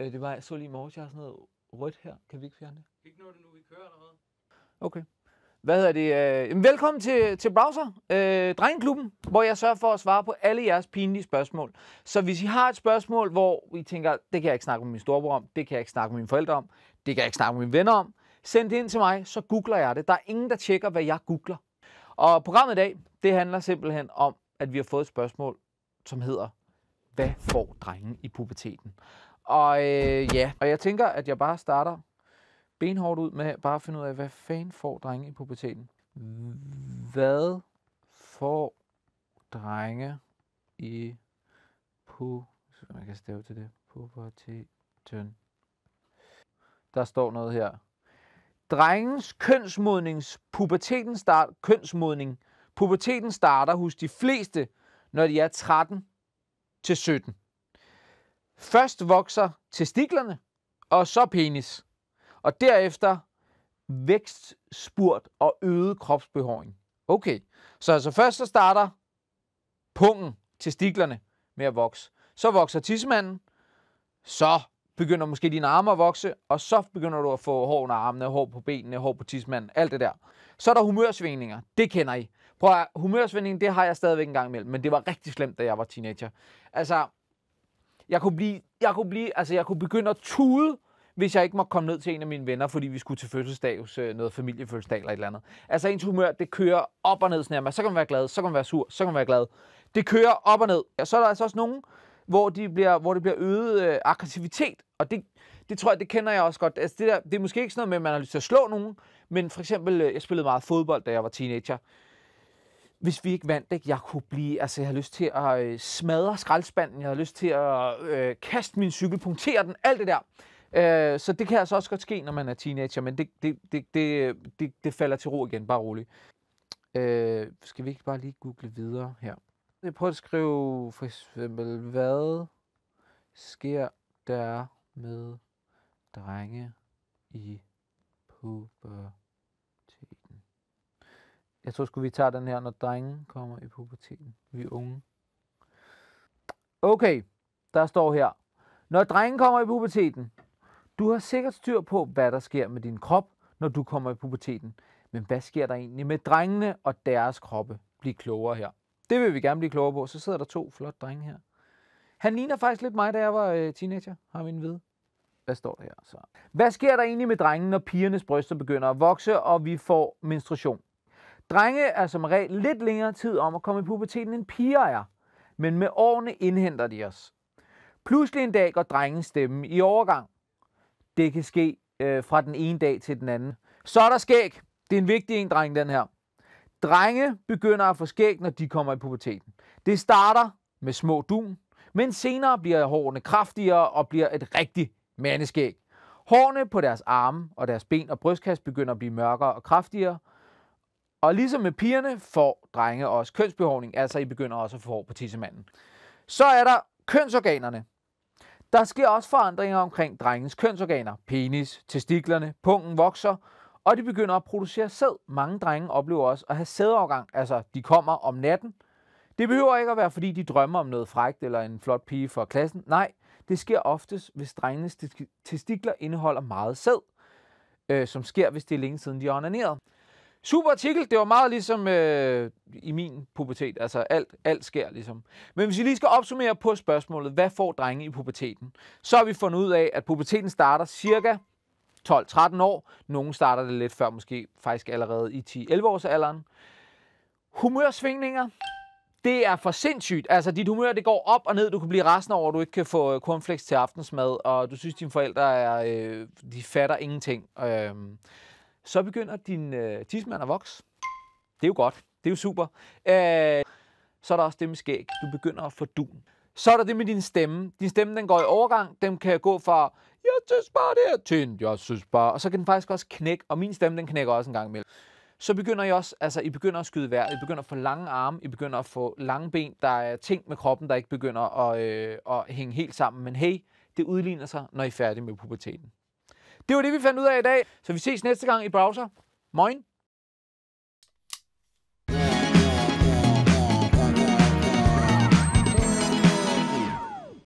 Øh, det var, jeg så lige i morges, jeg har sådan noget rødt her. Kan vi ikke fjerne det? Ikke nå det nu, vi kører allerede. Okay. Hvad er det? Øh, jamen, velkommen til, til Browser, øh, Drengklubben, hvor jeg sørger for at svare på alle jeres pinlige spørgsmål. Så hvis I har et spørgsmål, hvor I tænker, det kan jeg ikke snakke med min storebror om, det kan jeg ikke snakke med mine forældre om, det kan jeg ikke snakke med mine venner om, send det ind til mig, så googler jeg det. Der er ingen, der tjekker, hvad jeg googler. Og programmet i dag, det handler simpelthen om, at vi har fået et spørgsmål, som hedder, hvad får drengen i puberteten? Og øh, ja, og jeg tænker, at jeg bare starter benhårdt ud med bare at finde ud af, hvad fanden får drenge i puberteten? Hvad får drenge i pu... Man kan stave til det. Puberteten. Der står noget her. Drengens kønsmodnings... Puberteten start... Kønsmodning. Puberteten starter hos de fleste, når de er 13 til 17. Først vokser testiklerne, og så penis. Og derefter vækst, spurt og øget kropsbehåring. Okay, så altså først så starter pungen, testiklerne, med at vokse. Så vokser tissemanden, så begynder måske dine arme at vokse, og så begynder du at få hår under armene, hår på benene, hår på tismanden, alt det der. Så er der humørsvingninger, det kender I. Prøv at, humørsvingning, det har jeg stadigvæk en gang imellem, men det var rigtig slemt, da jeg var teenager. Altså, jeg kunne blive, jeg kunne blive, altså jeg kunne begynde at tude, hvis jeg ikke må komme ned til en af mine venner, fordi vi skulle til fødselsdag hos øh, noget familiefødselsdag eller et eller andet. Altså ens humør, det kører op og ned sådan her. Så kan man være glad, så kan man være sur, så kan man være glad. Det kører op og ned. Og så er der altså også nogen, hvor, de bliver, hvor det bliver øget øh, aggressivitet. Og det, det tror jeg, det kender jeg også godt. Altså det, der, det er måske ikke sådan noget med, at man har lyst til at slå nogen, men for eksempel, øh, jeg spillede meget fodbold, da jeg var teenager hvis vi ikke vandt, ikke? jeg kunne blive, altså jeg har lyst til at øh, smadre skraldspanden, jeg har lyst til at øh, kaste min cykel, punktere den, alt det der. Øh, så det kan altså også godt ske, når man er teenager, men det, det, det, det, det, det falder til ro igen, bare roligt. Øh, skal vi ikke bare lige google videre her? Jeg prøver at skrive for eksempel, hvad sker der med drenge i puberteten? Jeg tror sgu, vi tager den her, når drengen kommer i puberteten. Vi er unge. Okay, der står her. Når drengen kommer i puberteten, du har sikkert styr på, hvad der sker med din krop, når du kommer i puberteten. Men hvad sker der egentlig med drengene og deres kroppe? Bliv klogere her. Det vil vi gerne blive klogere på. Så sidder der to flotte drenge her. Han ligner faktisk lidt mig, da jeg var øh, teenager, har min ved. Hvad står der her så? Hvad sker der egentlig med drengene, når pigernes bryster begynder at vokse, og vi får menstruation? Drenge er som regel lidt længere tid om at komme i puberteten end piger er, men med årene indhenter de os. Pludselig en dag går drengens stemme i overgang. Det kan ske øh, fra den ene dag til den anden. Så er der skæg. Det er en vigtig en, dreng, den her. Drenge begynder at få skæg, når de kommer i puberteten. Det starter med små dun, men senere bliver hårene kraftigere og bliver et rigtigt mandeskæg. Hårene på deres arme og deres ben og brystkasse begynder at blive mørkere og kraftigere, og ligesom med pigerne får drenge også kønsbehovning, altså I begynder også at få hår på tissemanden. Så er der kønsorganerne. Der sker også forandringer omkring drengens kønsorganer. Penis, testiklerne, pungen vokser, og de begynder at producere sæd. Mange drenge oplever også at have sædafgang, altså de kommer om natten. Det behøver ikke at være, fordi de drømmer om noget frægt eller en flot pige for klassen. Nej, det sker oftest, hvis drengenes testikler indeholder meget sæd, øh, som sker, hvis det er længe siden de er onaneret. Super artikel, det var meget ligesom øh, i min pubertet, altså alt, alt sker ligesom. Men hvis vi lige skal opsummere på spørgsmålet, hvad får drenge i puberteten? Så har vi fundet ud af, at puberteten starter cirka 12-13 år. Nogle starter det lidt før, måske faktisk allerede i 10-11 års alderen. Humørsvingninger, det er for sindssygt. Altså, dit humør, det går op og ned. Du kan blive resten over, at du ikke kan få øh, cornflakes til aftensmad, og du synes, dine forældre er, øh, de fatter ingenting. Øh, så begynder din øh, tidsmand at vokse. Det er jo godt. Det er jo super. Øh, så er der også det med skæg. Du begynder at få dun. Så er der det med din stemme. Din stemme, den går i overgang. Den kan gå fra, jeg synes bare det er tynd, jeg synes bare. Og så kan den faktisk også knække, og min stemme, den knækker også en gang imellem. Så begynder I også, altså I begynder at skyde vejr, I begynder at få lange arme, I begynder at få lange ben. Der er ting med kroppen, der ikke begynder at, øh, at hænge helt sammen. Men hey, det udligner sig, når I er færdige med puberteten. Det var det, vi fandt ud af i dag. Så vi ses næste gang i Browser. Moin!